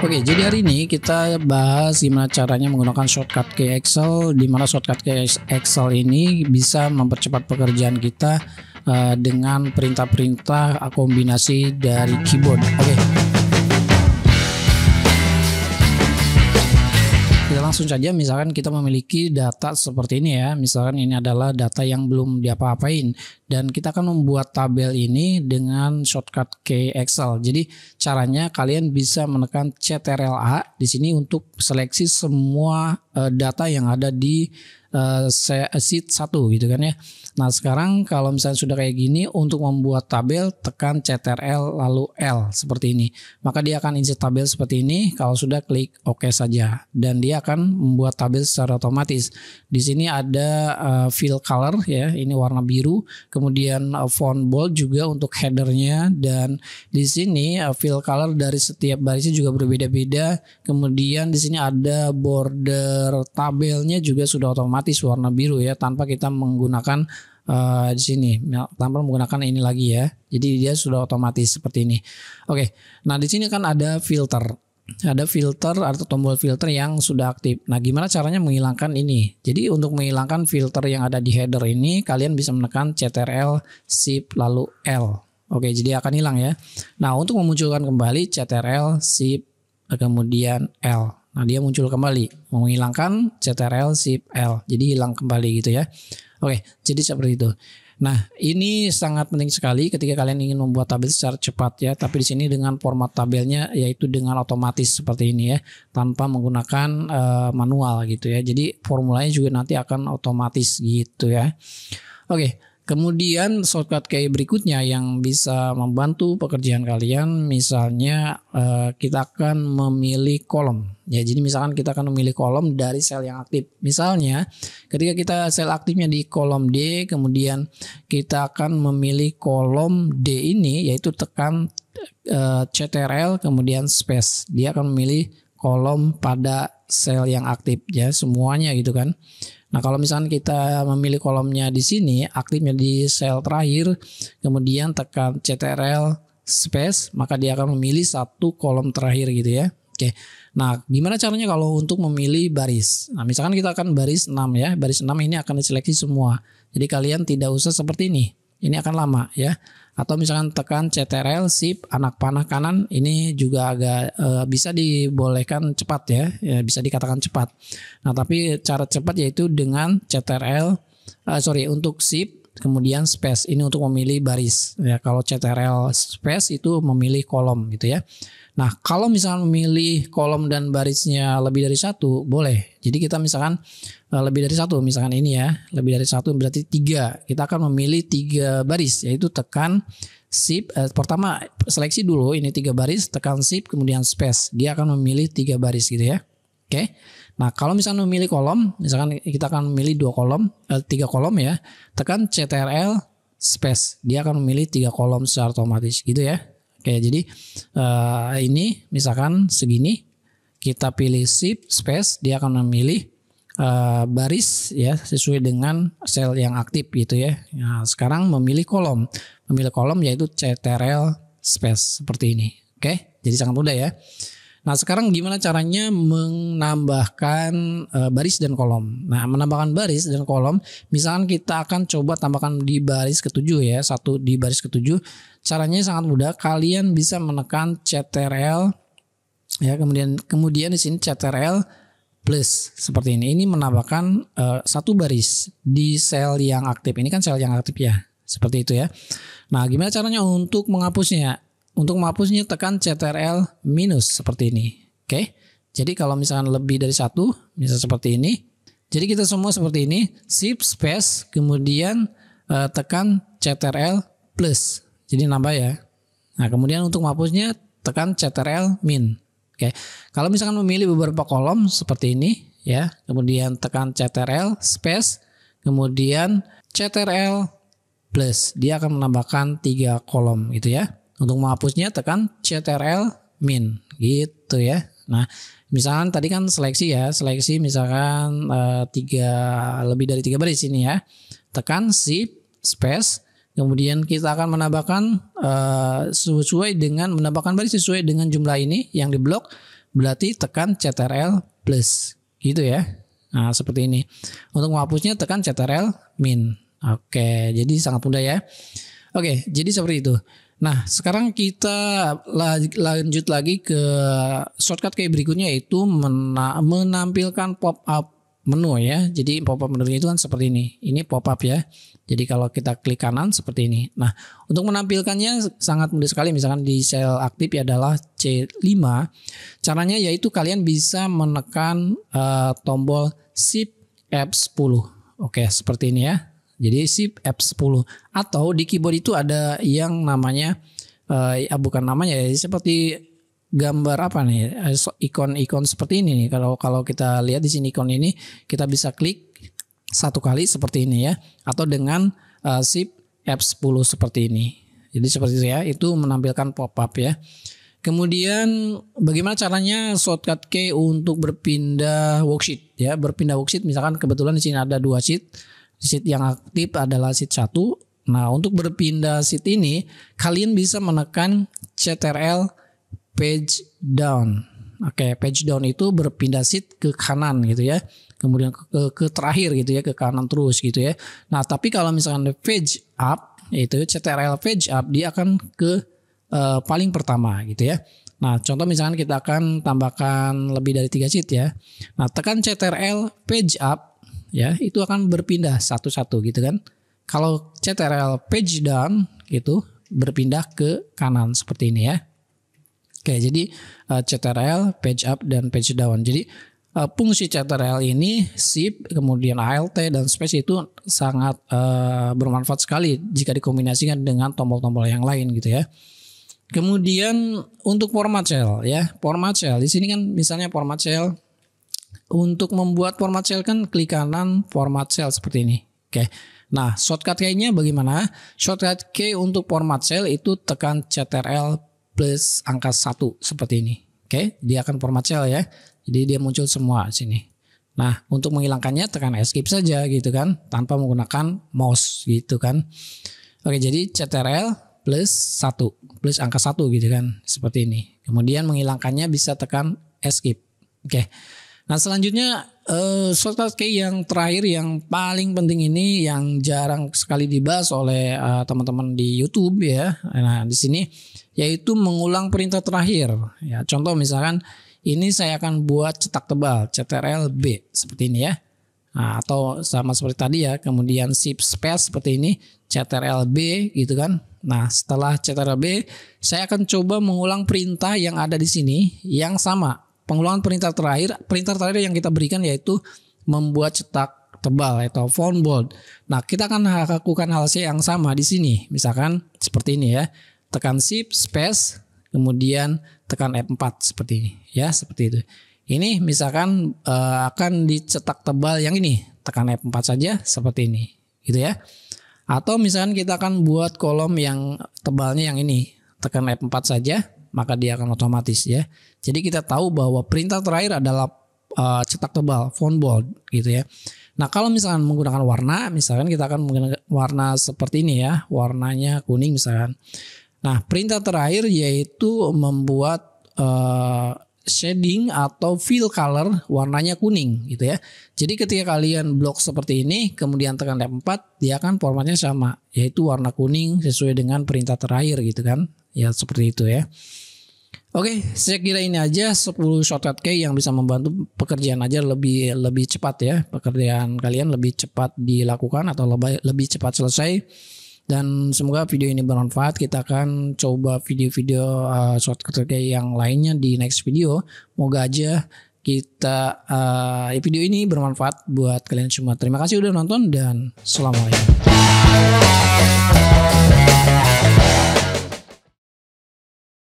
Oke, jadi hari ini kita bahas gimana caranya menggunakan shortcut key Excel, di mana shortcut key Excel ini bisa mempercepat pekerjaan kita uh, dengan perintah-perintah kombinasi dari keyboard. Oke. Okay. langsung saja misalkan kita memiliki data seperti ini ya. Misalkan ini adalah data yang belum diapa-apain dan kita akan membuat tabel ini dengan shortcut ke Excel. Jadi caranya kalian bisa menekan CTRL A di sini untuk seleksi semua eh, data yang ada di uh, eh, sheet eh, satu gitu kan ya. Nah sekarang kalau misalnya sudah kayak gini untuk membuat tabel tekan CTRL lalu L seperti ini. Maka dia akan insert tabel seperti ini kalau sudah klik OK saja. Dan dia akan membuat tabel secara otomatis. Di sini ada uh, fill color ya ini warna biru. Kemudian uh, font bold juga untuk headernya. Dan di sini uh, fill color dari setiap barisnya juga berbeda-beda. Kemudian di sini ada border tabelnya juga sudah otomatis otomatis warna biru ya tanpa kita menggunakan uh, di sini tanpa menggunakan ini lagi ya. Jadi dia sudah otomatis seperti ini. Oke. Okay. Nah, di sini kan ada filter. Ada filter atau tombol filter yang sudah aktif. Nah, gimana caranya menghilangkan ini? Jadi untuk menghilangkan filter yang ada di header ini, kalian bisa menekan CTRL Shift lalu L. Oke, okay, jadi akan hilang ya. Nah, untuk memunculkan kembali CTRL Shift kemudian L. Nah, dia muncul kembali, menghilangkan CTRL shift L. Jadi hilang kembali gitu ya. Oke, jadi seperti itu. Nah, ini sangat penting sekali ketika kalian ingin membuat tabel secara cepat ya, tapi di sini dengan format tabelnya yaitu dengan otomatis seperti ini ya, tanpa menggunakan uh, manual gitu ya. Jadi formulanya juga nanti akan otomatis gitu ya. Oke. Kemudian shortcut key berikutnya yang bisa membantu pekerjaan kalian misalnya eh, kita akan memilih kolom. Ya, jadi misalkan kita akan memilih kolom dari sel yang aktif. Misalnya, ketika kita sel aktifnya di kolom D, kemudian kita akan memilih kolom D ini yaitu tekan eh, CTRL kemudian space. Dia akan memilih kolom pada sel yang aktif ya, semuanya gitu kan. Nah kalau misalkan kita memilih kolomnya di sini, aktifnya di sel terakhir, kemudian tekan CTRL space, maka dia akan memilih satu kolom terakhir gitu ya. Oke, nah gimana caranya kalau untuk memilih baris? Nah misalkan kita akan baris 6 ya, baris 6 ini akan diseleksi semua. Jadi kalian tidak usah seperti ini ini akan lama ya. Atau misalkan tekan CTRL shift anak panah kanan ini juga agak e, bisa dibolehkan cepat ya. ya, bisa dikatakan cepat. Nah, tapi cara cepat yaitu dengan CTRL e, eh, sorry untuk shift kemudian space ini untuk memilih baris ya kalau CTRL space itu memilih kolom gitu ya nah kalau misalkan memilih kolom dan barisnya lebih dari satu boleh jadi kita misalkan eh, lebih dari satu misalkan ini ya lebih dari satu berarti tiga kita akan memilih tiga baris yaitu tekan shift eh, pertama seleksi dulu ini tiga baris tekan shift kemudian space dia akan memilih tiga baris gitu ya oke Nah kalau misalkan memilih kolom, misalkan kita akan memilih dua kolom, eh, tiga kolom ya, tekan CTRL space, dia akan memilih tiga kolom secara otomatis gitu ya. Oke jadi eh, ini misalkan segini, kita pilih shift space, dia akan memilih eh, baris ya sesuai dengan sel yang aktif gitu ya. Nah sekarang memilih kolom, memilih kolom yaitu CTRL space seperti ini. Oke jadi sangat mudah ya. Nah sekarang gimana caranya menambahkan uh, baris dan kolom? Nah menambahkan baris dan kolom, misalkan kita akan coba tambahkan di baris ketujuh ya, satu di baris ketujuh. Caranya sangat mudah, kalian bisa menekan CTRL ya kemudian kemudian di sini CTRL plus seperti ini. Ini menambahkan uh, satu baris di sel yang aktif. Ini kan sel yang aktif ya. Seperti itu ya. Nah, gimana caranya untuk menghapusnya? Untuk menghapusnya tekan CTRL minus seperti ini. Oke. Jadi kalau misalkan lebih dari satu, misal seperti ini. Jadi kita semua seperti ini, shift space kemudian uh, tekan CTRL plus. Jadi nambah ya. Nah, kemudian untuk menghapusnya tekan CTRL min. Oke. Kalau misalkan memilih beberapa kolom seperti ini ya, kemudian tekan CTRL space kemudian CTRL plus. Dia akan menambahkan tiga kolom gitu ya. Untuk menghapusnya tekan CTRL min gitu ya. Nah, misalkan tadi kan seleksi ya, seleksi misalkan e, tiga lebih dari tiga baris ini ya. Tekan shift space Kemudian kita akan menambahkan e, sesuai dengan menambahkan baris sesuai dengan jumlah ini yang diblok berarti tekan CTRL plus gitu ya. Nah, seperti ini. Untuk menghapusnya tekan CTRL min. Oke, jadi sangat mudah ya. Oke, jadi seperti itu. Nah, sekarang kita lanjut lagi ke shortcut kayak berikutnya yaitu menampilkan pop-up menu ya. Jadi pop-up menu itu kan seperti ini. Ini pop-up ya. Jadi kalau kita klik kanan seperti ini. Nah, untuk menampilkannya sangat mudah sekali. Misalkan di sel aktif ya adalah C5. Caranya yaitu kalian bisa menekan uh, tombol Shift F10. Oke, seperti ini ya. Jadi si F10 atau di keyboard itu ada yang namanya uh, bukan namanya ya seperti gambar apa nih eh, ikon-ikon seperti ini nih kalau kalau kita lihat di sini ikon ini kita bisa klik satu kali seperti ini ya atau dengan uh, si F10 seperti ini jadi seperti itu ya itu menampilkan pop up ya kemudian bagaimana caranya shortcut key untuk berpindah worksheet ya berpindah worksheet misalkan kebetulan di sini ada dua sheet Seat yang aktif adalah seat 1. Nah, untuk berpindah seat ini, kalian bisa menekan CTRL page down. Oke, page down itu berpindah seat ke kanan gitu ya. Kemudian ke, ke, ke terakhir gitu ya, ke kanan terus gitu ya. Nah, tapi kalau misalkan page up, itu CTRL page up, dia akan ke uh, paling pertama gitu ya. Nah, contoh misalkan kita akan tambahkan lebih dari tiga SIT ya. Nah, tekan CTRL page up ya itu akan berpindah satu-satu gitu kan. Kalau CTRL page down gitu berpindah ke kanan seperti ini ya. Oke, jadi uh, eh, CTRL, page up dan page down. Jadi uh, fungsi CTRL ini SIP kemudian ALT dan space itu sangat uh, bermanfaat sekali jika dikombinasikan dengan tombol-tombol yang lain gitu ya. Kemudian untuk format cell ya, format cell di sini kan misalnya format cell untuk membuat format cell kan klik kanan format cell seperti ini. Oke. Nah, shortcut key-nya bagaimana? Shortcut key untuk format cell itu tekan CTRL plus angka 1 seperti ini. Oke, dia akan format cell ya. Jadi dia muncul semua sini. Nah, untuk menghilangkannya tekan escape saja gitu kan, tanpa menggunakan mouse gitu kan. Oke, jadi CTRL plus 1, plus angka 1 gitu kan, seperti ini. Kemudian menghilangkannya bisa tekan escape. Oke. Nah selanjutnya uh, shortcut key yang terakhir yang paling penting ini yang jarang sekali dibahas oleh uh, teman-teman di YouTube ya. Nah di sini yaitu mengulang perintah terakhir. Ya contoh misalkan ini saya akan buat cetak tebal CTRL B seperti ini ya. Nah, atau sama seperti tadi ya, kemudian shift space seperti ini, CTRL B gitu kan. Nah, setelah CTRL B, saya akan coba mengulang perintah yang ada di sini yang sama pengulangan perintah terakhir, perintah terakhir yang kita berikan yaitu membuat cetak tebal atau font bold. Nah, kita akan lakukan hal yang sama di sini. Misalkan seperti ini ya. Tekan shift space kemudian tekan F4 seperti ini ya, seperti itu. Ini misalkan uh, akan dicetak tebal yang ini, tekan F4 saja seperti ini gitu ya. Atau misalkan kita akan buat kolom yang tebalnya yang ini, tekan F4 saja maka dia akan otomatis ya. Jadi kita tahu bahwa perintah terakhir adalah uh, cetak tebal, font bold gitu ya. Nah kalau misalkan menggunakan warna, misalkan kita akan menggunakan warna seperti ini ya, warnanya kuning misalkan. Nah perintah terakhir yaitu membuat uh, shading atau fill color warnanya kuning gitu ya. Jadi ketika kalian blok seperti ini kemudian tekan tab 4 dia akan formatnya sama yaitu warna kuning sesuai dengan perintah terakhir gitu kan. Ya seperti itu ya. Oke, saya kira ini aja 10 shortcut key yang bisa membantu pekerjaan aja lebih lebih cepat ya. Pekerjaan kalian lebih cepat dilakukan atau lebih lebih cepat selesai dan semoga video ini bermanfaat. Kita akan coba video-video uh, shortcut yang lainnya di next video. Moga aja kita uh, ya video ini bermanfaat buat kalian semua. Terima kasih udah nonton dan selamat.